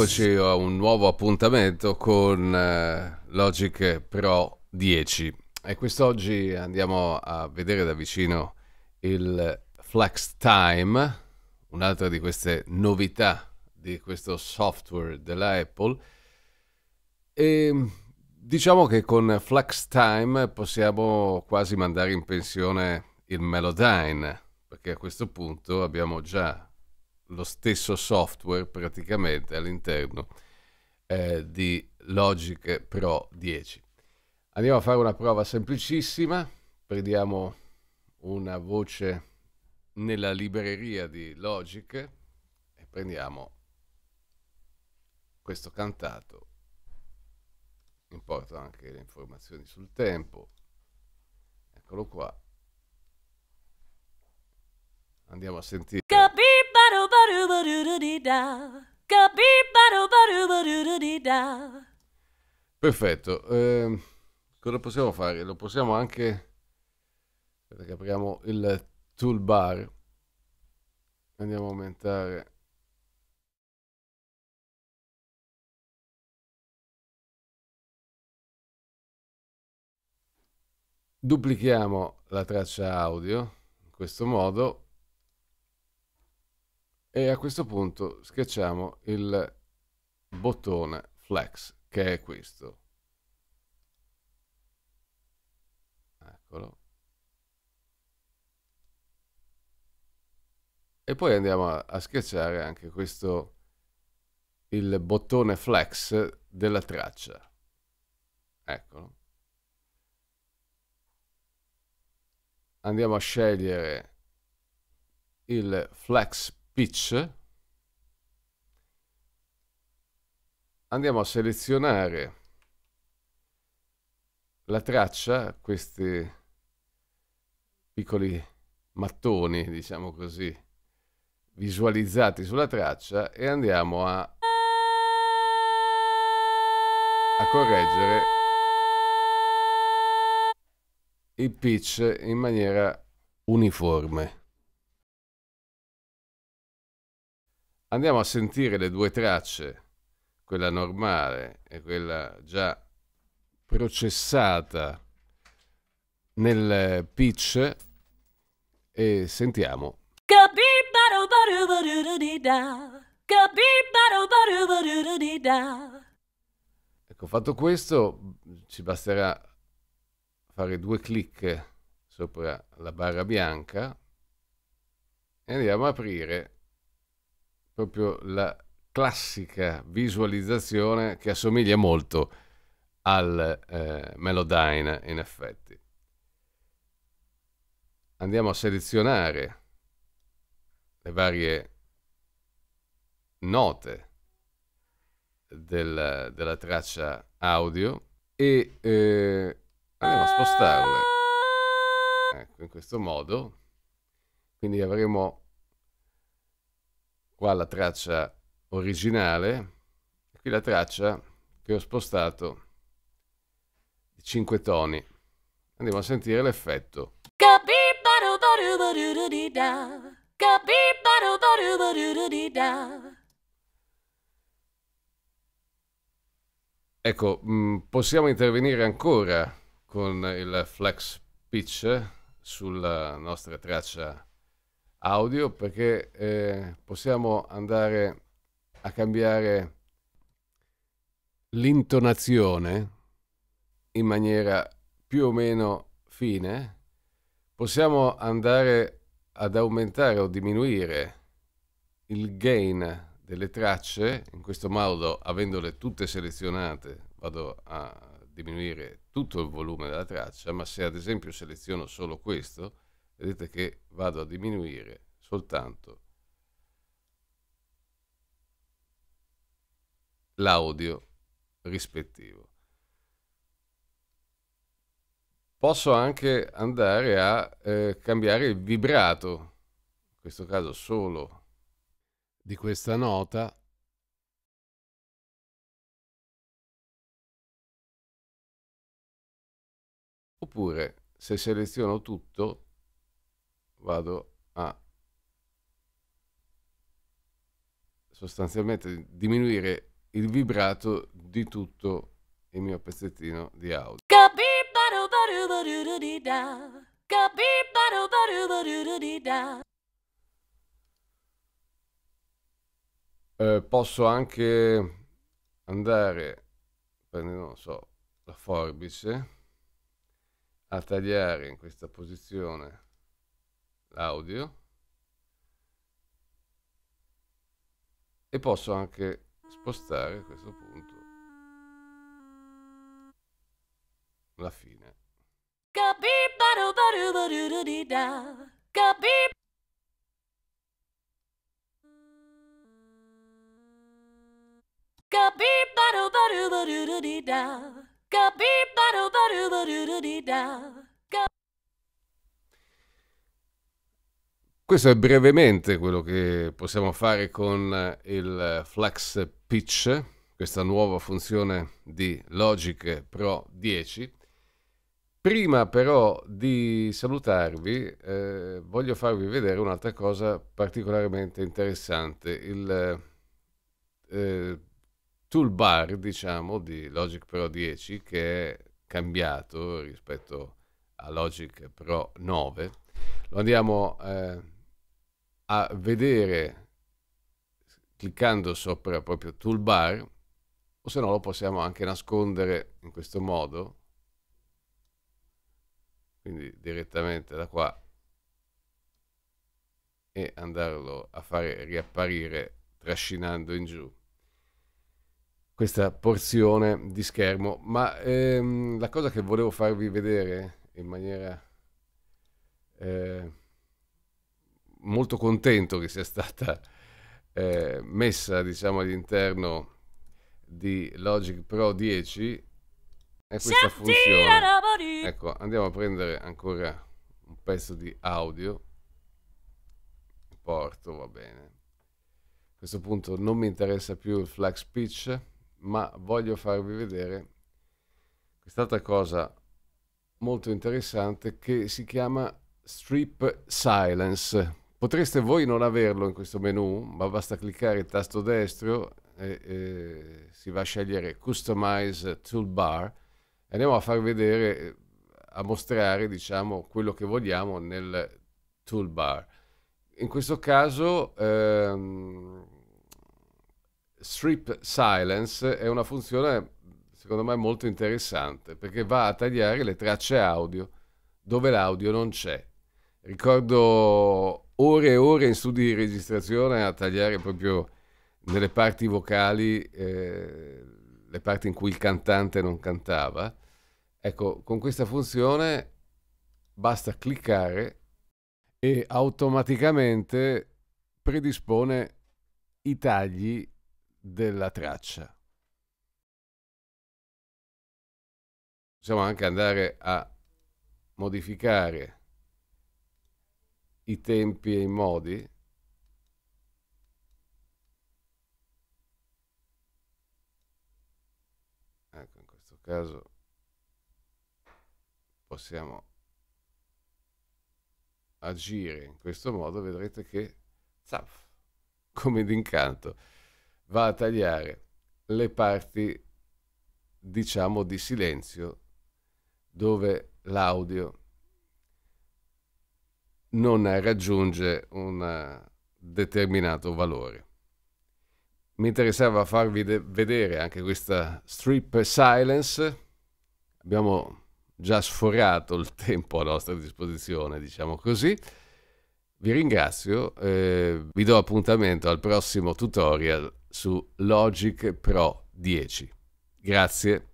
Eccoci a un nuovo appuntamento con eh, Logic Pro 10 e quest'oggi andiamo a vedere da vicino il Flex Time, un'altra di queste novità di questo software della Apple e diciamo che con Flex Time possiamo quasi mandare in pensione il Melodyne perché a questo punto abbiamo già lo stesso software praticamente all'interno eh, di Logic Pro 10. Andiamo a fare una prova semplicissima, prendiamo una voce nella libreria di Logic e prendiamo questo cantato, importo anche le informazioni sul tempo, eccolo qua, Andiamo a sentire. Perfetto. Eh, cosa possiamo fare? Lo possiamo anche... Aspetta che apriamo il toolbar. Andiamo a aumentare... duplichiamo la traccia audio in questo modo e a questo punto schiacciamo il bottone flex che è questo eccolo e poi andiamo a, a schiacciare anche questo il bottone flex della traccia eccolo andiamo a scegliere il flex Pitch, andiamo a selezionare la traccia, questi piccoli mattoni, diciamo così, visualizzati sulla traccia e andiamo a, a correggere il pitch in maniera uniforme. Andiamo a sentire le due tracce, quella normale e quella già processata nel pitch e sentiamo. Ecco, fatto questo ci basterà fare due clic sopra la barra bianca e andiamo a aprire proprio la classica visualizzazione che assomiglia molto al eh, Melodyne in effetti. Andiamo a selezionare le varie note del, della traccia audio e eh, andiamo a spostarle ecco, in questo modo quindi avremo qua la traccia originale e qui la traccia che ho spostato di 5 toni. Andiamo a sentire l'effetto. Ecco, possiamo intervenire ancora con il flex pitch sulla nostra traccia audio perché eh, possiamo andare a cambiare l'intonazione in maniera più o meno fine, possiamo andare ad aumentare o diminuire il gain delle tracce, in questo modo avendole tutte selezionate vado a diminuire tutto il volume della traccia, ma se ad esempio seleziono solo questo, vedete che vado a diminuire soltanto l'audio rispettivo. Posso anche andare a eh, cambiare il vibrato, in questo caso solo di questa nota. Oppure se seleziono tutto vado a sostanzialmente diminuire il vibrato di tutto il mio pezzettino di audio. Eh, posso anche andare, non so, la forbice, a tagliare in questa posizione l'audio e posso anche spostare a questo punto la fine. Capi, Capi, da. di di da. Questo è brevemente quello che possiamo fare con eh, il Flex Pitch, questa nuova funzione di Logic Pro 10. Prima però di salutarvi eh, voglio farvi vedere un'altra cosa particolarmente interessante, il eh, eh toolbar diciamo di Logic Pro 10 che è cambiato rispetto a Logic Pro 9. Lo andiamo eh, a vedere cliccando sopra proprio toolbar o se no lo possiamo anche nascondere in questo modo quindi direttamente da qua e andarlo a fare riapparire trascinando in giù questa porzione di schermo ma ehm, la cosa che volevo farvi vedere in maniera eh, molto contento che sia stata eh, messa diciamo, all'interno di Logic Pro 10 è questa funziona Ecco, andiamo a prendere ancora un pezzo di audio. Porto, va bene. A questo punto non mi interessa più il flex pitch, ma voglio farvi vedere quest'altra cosa molto interessante che si chiama strip silence. Potreste voi non averlo in questo menu, ma basta cliccare il tasto destro e, e si va a scegliere Customize Toolbar. e Andiamo a far vedere, a mostrare diciamo, quello che vogliamo nel toolbar. In questo caso ehm, Strip Silence è una funzione secondo me molto interessante perché va a tagliare le tracce audio dove l'audio non c'è. Ricordo ore e ore in studi di registrazione a tagliare proprio nelle parti vocali, eh, le parti in cui il cantante non cantava. Ecco, con questa funzione basta cliccare e automaticamente predispone i tagli della traccia. Possiamo anche andare a modificare i tempi e i modi? Ecco, in questo caso possiamo agire in questo modo, vedrete che, zaf, come d'incanto, va a tagliare le parti, diciamo, di silenzio dove l'audio non raggiunge un eh, determinato valore. Mi interessava farvi vedere anche questa strip silence. Abbiamo già sforato il tempo a nostra disposizione, diciamo così. Vi ringrazio, eh, vi do appuntamento al prossimo tutorial su Logic Pro 10. Grazie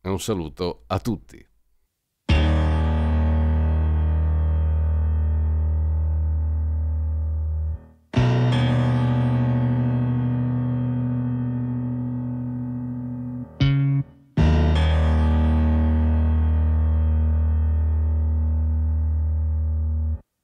e un saluto a tutti.